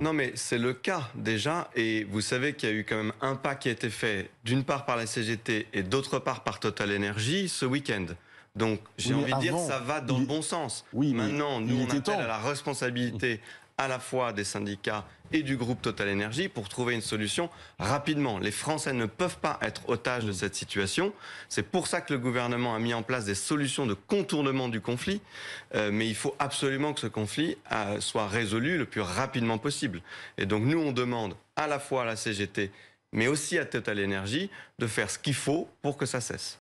Non, mais c'est le cas déjà. Et vous savez qu'il y a eu quand même un pas qui a été fait, d'une part par la CGT et d'autre part par Total Energy ce week-end. Donc j'ai envie de dire ça va dans le bon sens. Maintenant, nous, on appelle à la responsabilité à la fois des syndicats et du groupe Total Energy pour trouver une solution rapidement. Les Français ne peuvent pas être otages de mm. cette situation. C'est pour ça que le gouvernement a mis en place des solutions de contournement du conflit. Euh, mais il faut absolument que ce conflit euh, soit résolu le plus rapidement possible. Et donc nous, on demande à la fois à la CGT, mais aussi à Total Energy, de faire ce qu'il faut pour que ça cesse.